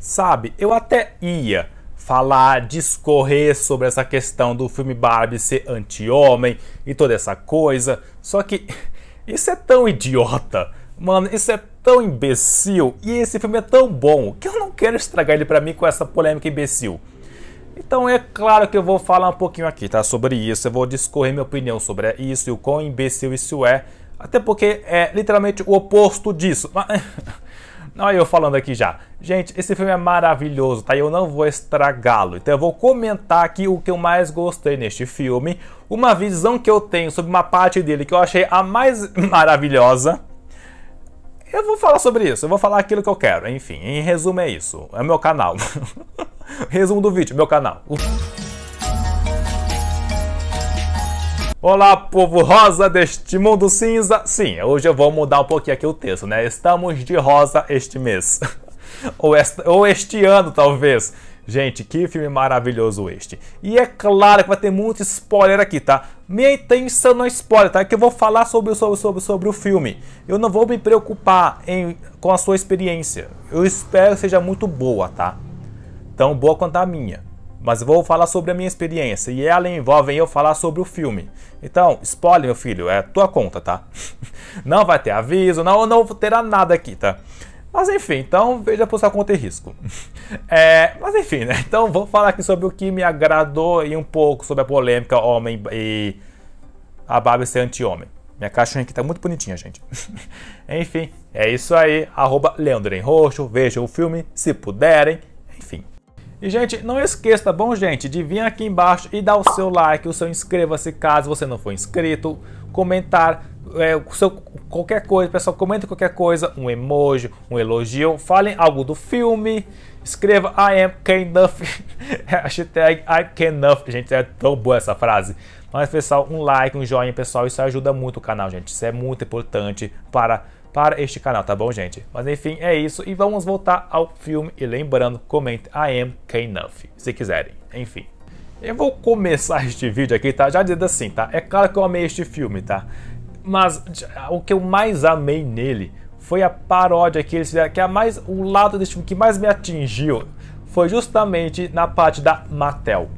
Sabe, eu até ia falar, discorrer sobre essa questão do filme Barbie ser anti-homem e toda essa coisa, só que isso é tão idiota. Mano, isso é tão imbecil e esse filme é tão bom que eu não quero estragar ele para mim com essa polêmica imbecil. Então é claro que eu vou falar um pouquinho aqui, tá? Sobre isso, eu vou discorrer minha opinião sobre isso e o quão imbecil isso é. Até porque é literalmente o oposto disso. Mas... Olha eu falando aqui já. Gente, esse filme é maravilhoso, tá? Eu não vou estragá-lo. Então eu vou comentar aqui o que eu mais gostei neste filme, uma visão que eu tenho sobre uma parte dele que eu achei a mais maravilhosa. Eu vou falar sobre isso, eu vou falar aquilo que eu quero. Enfim, em resumo é isso. É meu canal. Resumo do vídeo, meu canal. Olá, povo rosa deste mundo cinza. Sim, hoje eu vou mudar um pouquinho aqui o texto, né? Estamos de rosa este mês. ou, ou este ano, talvez. Gente, que filme maravilhoso este. E é claro que vai ter muito spoiler aqui, tá? Minha intenção não é spoiler, tá? É que eu vou falar sobre, sobre, sobre, sobre o filme. Eu não vou me preocupar em, com a sua experiência. Eu espero que seja muito boa, tá? Tão boa quanto a minha mas vou falar sobre a minha experiência e ela envolve eu falar sobre o filme. Então, spoiler, meu filho, é tua conta, tá? não vai ter aviso, não, não terá nada aqui, tá? Mas enfim, então veja por sua conta e risco. É, mas enfim, né? Então vou falar aqui sobre o que me agradou e um pouco sobre a polêmica homem e a Barbie ser anti-homem. Minha caixinha aqui tá muito bonitinha, gente. enfim, é isso aí. Arroba Leandro em Roxo. o filme, se puderem. E, gente, não esqueça, tá bom, gente, de vir aqui embaixo e dar o seu like, o seu inscreva-se caso você não for inscrito, comentar é, seu, qualquer coisa, pessoal, comenta qualquer coisa, um emoji, um elogio, falem algo do filme, escreva I am Kenuff, hashtag I Kenuff, gente, é tão boa essa frase. Mas, pessoal, um like, um joinha, pessoal, isso ajuda muito o canal, gente, isso é muito importante para para este canal, tá bom, gente? Mas enfim, é isso. E vamos voltar ao filme. E lembrando, comente I am k se quiserem. Enfim. Eu vou começar este vídeo aqui, tá? Já dizendo assim, tá? É claro que eu amei este filme, tá? Mas o que eu mais amei nele foi a paródia que eles fizeram, que é a mais, o lado deste filme que mais me atingiu foi justamente na parte da Mattel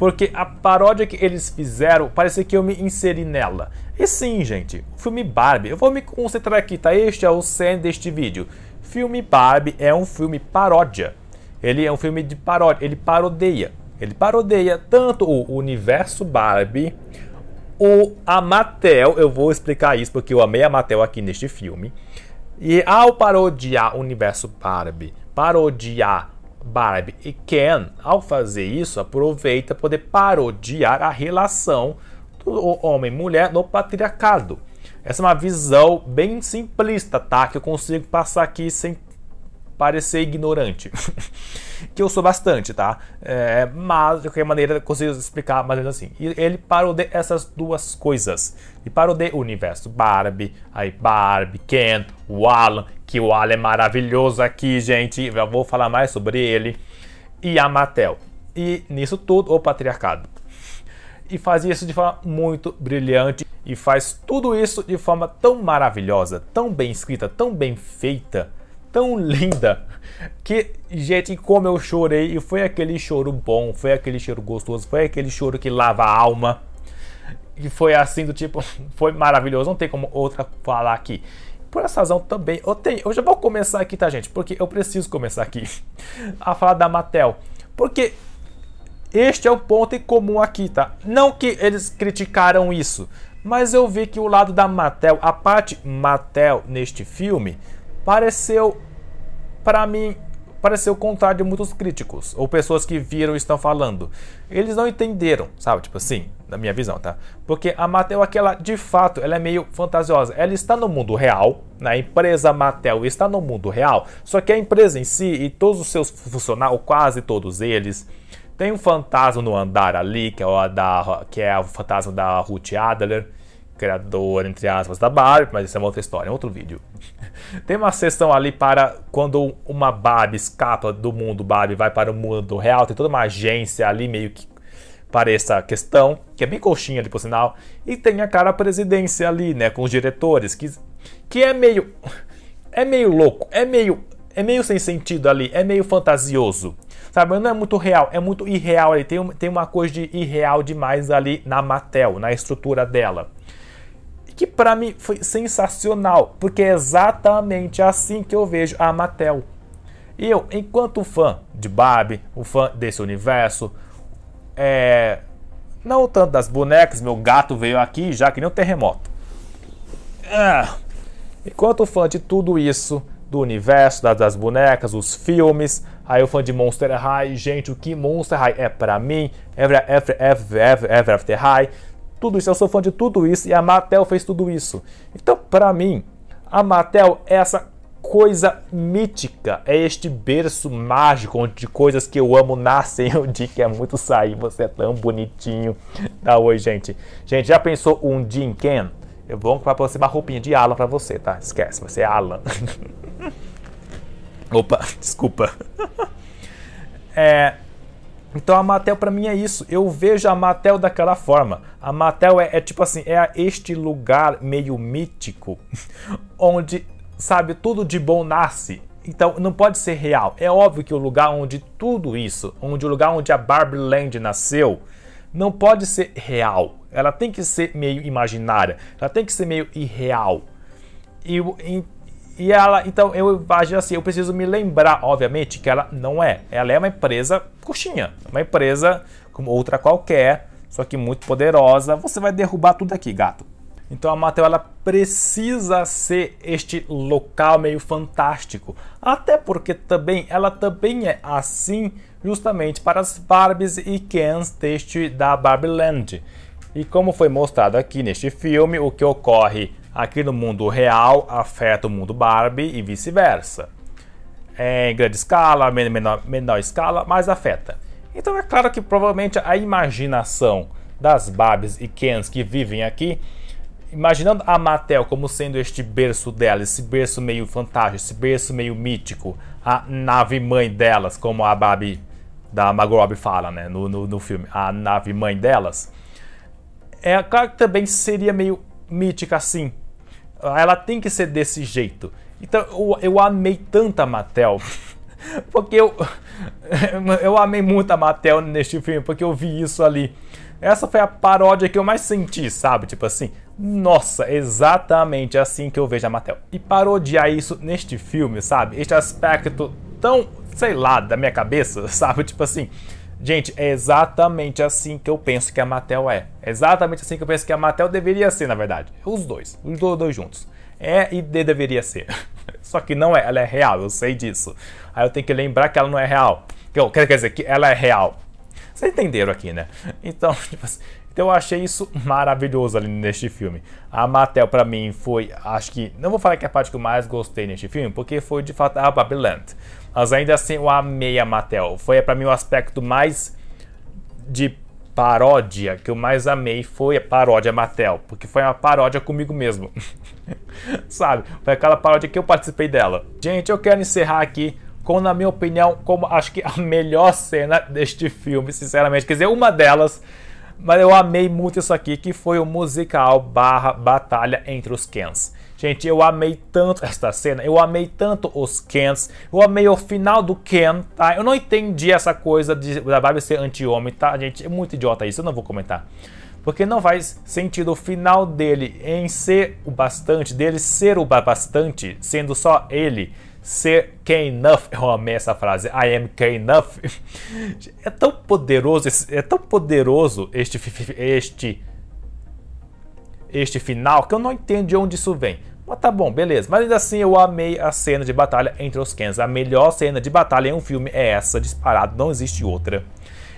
porque a paródia que eles fizeram parece que eu me inseri nela. E sim, gente, o filme Barbie, eu vou me concentrar aqui, tá? Este é o cerne deste vídeo. Filme Barbie é um filme paródia. Ele é um filme de paródia, ele parodeia. Ele parodeia tanto o universo Barbie, o Amatel, eu vou explicar isso porque eu amei a Amatel aqui neste filme. E ao parodiar o universo Barbie, parodiar Barbie e Ken, ao fazer isso, aproveita poder parodiar a relação do homem mulher no patriarcado. Essa é uma visão bem simplista, tá? Que eu consigo passar aqui sem parecer ignorante. que eu sou bastante, tá? É, mas, de qualquer maneira, eu consigo explicar mais ou menos assim. E ele parodia essas duas coisas. Ele parodia o universo Barbie, aí Barbie, Ken, o Alan, que o Ale é maravilhoso aqui, gente. Já vou falar mais sobre ele. E a Mattel. E nisso tudo, o patriarcado. E faz isso de forma muito brilhante. E faz tudo isso de forma tão maravilhosa, tão bem escrita, tão bem feita, tão linda. Que, gente, como eu chorei. E foi aquele choro bom, foi aquele choro gostoso, foi aquele choro que lava a alma. E foi assim do tipo, foi maravilhoso, não tem como outra falar aqui. Por essa razão também, eu, tenho, eu já vou começar aqui, tá, gente? Porque eu preciso começar aqui a falar da Mattel. Porque este é o ponto em comum aqui, tá? Não que eles criticaram isso, mas eu vi que o lado da Mattel, a parte Mattel neste filme, pareceu para mim pareceu contrário de muitos críticos, ou pessoas que viram e estão falando. Eles não entenderam, sabe? Tipo assim, na minha visão, tá? Porque a Mattel, aquela, de fato, ela é meio fantasiosa. Ela está no mundo real, na né? empresa Mattel está no mundo real, só que a empresa em si e todos os seus funcionários, quase todos eles, tem um fantasma no andar ali, que é, o da, que é o fantasma da Ruth Adler criador, entre aspas, da Barbie, mas isso é uma outra história, é um outro vídeo. Tem uma sessão ali para quando uma Barbie escapa do mundo Barbie vai para o mundo real, tem toda uma agência ali meio que para essa questão, que é bem coxinha ali por sinal, e tem a cara presidência ali, né, com os diretores, que, que é meio é meio louco, é meio é meio sem sentido ali, é meio fantasioso. Sabe, não é muito real, é muito irreal ali, tem, tem uma coisa de irreal demais ali na Mattel, na estrutura dela que para mim foi sensacional, porque é exatamente assim que eu vejo a Mattel. Eu, enquanto fã de Barbie, um fã desse universo, é... não tanto das bonecas, meu gato veio aqui já que nem um terremoto. Ah. Enquanto fã de tudo isso, do universo, das, das bonecas, os filmes. Aí o fã de Monster High, gente, o que Monster High é para mim, Ever, Ever, Ever, Ever, Ever After High tudo isso. Eu sou fã de tudo isso e a Mattel fez tudo isso. Então, para mim, a Mattel é essa coisa mítica, é este berço mágico onde coisas que eu amo nascem. O Dick é muito sair, você é tão bonitinho. Tá, oi, gente. Gente, já pensou um Jim Ken? Eu vou uma roupinha de Alan para você, tá? Esquece, você é Alan. Opa, desculpa. é, então a Matel para mim é isso. Eu vejo a Matel daquela forma. A Matel é, é tipo assim, é este lugar meio mítico onde, sabe, tudo de bom nasce. Então não pode ser real. É óbvio que o lugar onde tudo isso, onde o lugar onde a Barbie Land nasceu, não pode ser real. Ela tem que ser meio imaginária. Ela tem que ser meio irreal. E, então, e ela, então eu acho assim, eu preciso me lembrar, obviamente, que ela não é. Ela é uma empresa coxinha, uma empresa como outra qualquer, só que muito poderosa. Você vai derrubar tudo aqui, gato. Então a Mattel ela precisa ser este local meio fantástico, até porque também ela também é assim justamente para as Barbies e Kens deste da Barbie Land. E como foi mostrado aqui neste filme, o que ocorre Aqui no mundo real afeta o mundo Barbie e vice-versa. É em grande escala, menor, menor escala, mas afeta. Então é claro que provavelmente a imaginação das Barbies e Kens que vivem aqui, imaginando a Mattel como sendo este berço dela, esse berço meio fantástico, esse berço meio mítico, a nave-mãe delas, como a Barbie da Margot Robbie fala né, no, no, no filme, a nave-mãe delas, é claro que também seria meio mítica assim, ela tem que ser desse jeito. Então eu, eu amei tanta Mattel. Porque eu, eu amei muito a Mattel neste filme, porque eu vi isso ali. Essa foi a paródia que eu mais senti, sabe? Tipo assim, nossa, exatamente assim que eu vejo a Mattel. E parodiar isso neste filme, sabe? Este aspecto tão, sei lá, da minha cabeça, sabe? Tipo assim, Gente, é exatamente assim que eu penso que a Mattel é. é exatamente assim que eu penso que a Mattel deveria ser, na verdade. Os dois, os dois juntos. É e D deveria ser. Só que não é, ela é real, eu sei disso. Aí eu tenho que lembrar que ela não é real. Quer dizer, que ela é real. Vocês entenderam aqui, né? Então, tipo assim, então eu achei isso uhum. maravilhoso ali neste filme. A Mattel para mim foi, acho que, não vou falar que é a parte que eu mais gostei neste filme, porque foi de fato a Babyland. Mas ainda assim eu amei a Mattel. Foi para mim o aspecto mais de paródia que eu mais amei foi a paródia Mattel, porque foi uma paródia comigo mesmo. Sabe? Foi aquela paródia que eu participei dela. Gente, eu quero encerrar aqui com, na minha opinião, como acho que a melhor cena deste filme, sinceramente. Quer dizer, uma delas mas eu amei muito isso aqui, que foi o musical barra batalha entre os Kens. Gente, eu amei tanto esta cena, eu amei tanto os Kens, eu amei o final do Ken, tá? Eu não entendi essa coisa de, da Barbie ser anti-homem, tá, gente? É muito idiota isso, eu não vou comentar porque não faz sentido o final dele em ser o bastante, dele ser o bastante, sendo só ele ser K enough. Eu amei essa frase. I am K enough. É tão poderoso, é tão poderoso este este este final que eu não entendo de onde isso vem. Mas tá bom, beleza. Mas ainda assim eu amei a cena de batalha entre os Kens. A melhor cena de batalha em um filme é essa, disparado, não existe outra.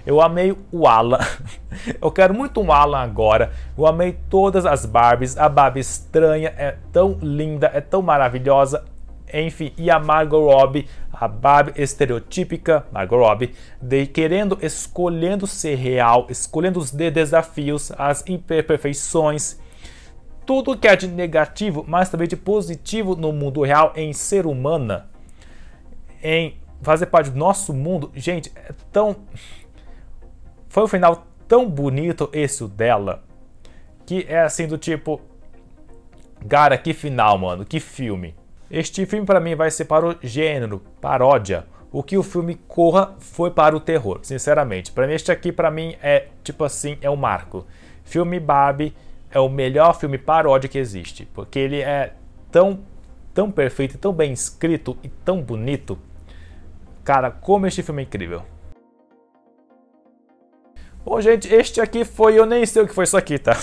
Eu amei o Alan. Eu quero muito um Alan agora. Eu amei todas as Barbies. A Barbie estranha é tão linda, é tão maravilhosa. Enfim, e a Margot Robbie, a Barbie estereotípica, Margot Robbie, de, querendo, escolhendo ser real, escolhendo os desafios, as imperfeições, tudo que há é de negativo, mas também de positivo no mundo real, em ser humana, em fazer parte do nosso mundo, gente, é tão foi um final tão bonito esse dela, que é assim do tipo, cara, que final, mano, que filme. Este filme para mim vai ser para o gênero, paródia. O que o filme Corra foi para o terror, sinceramente. Para mim este aqui para mim é tipo assim, é o um marco. Filme Barbie é o melhor filme paródia que existe, porque ele é tão tão perfeito, tão bem escrito e tão bonito. Cara, como este filme é incrível. Bom, gente, este aqui foi... Eu nem sei o que foi isso aqui, tá?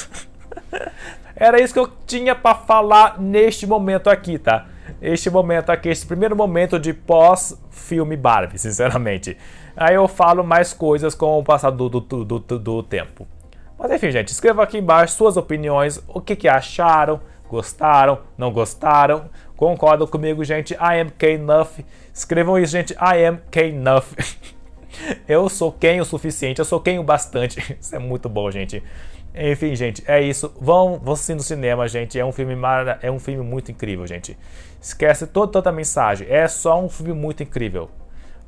Era isso que eu tinha pra falar neste momento aqui, tá? Este momento aqui, este primeiro momento de pós-filme Barbie, sinceramente. Aí eu falo mais coisas com o passar do, do, do, do, tempo. Mas enfim, gente, escreva aqui embaixo suas opiniões, o que, que acharam, gostaram, não gostaram. Concordam comigo, gente? I am K-Nuff. Escrevam isso, gente. I am K-Nuff. Eu sou quem o suficiente, eu sou quem o bastante. Isso é muito bom, gente. Enfim, gente, é isso. Vão, vão assistir no cinema, gente. É um filme mara, é um filme muito incrível, gente. Esquece toda, toda a mensagem. É só um filme muito incrível,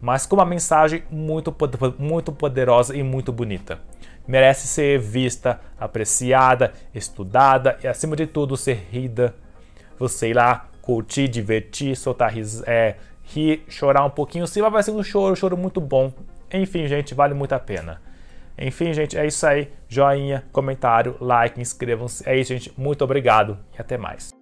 mas com uma mensagem muito, muito poderosa e muito bonita. Merece ser vista, apreciada, estudada e, acima de tudo, ser rida. Você ir lá, curtir, divertir, soltar ris é, rir, chorar um pouquinho. Se vai ser um choro, um choro muito bom, enfim, gente, vale muito a pena. Enfim, gente, é isso aí. Joinha, comentário, like, inscrevam-se. É isso, gente. Muito obrigado e até mais.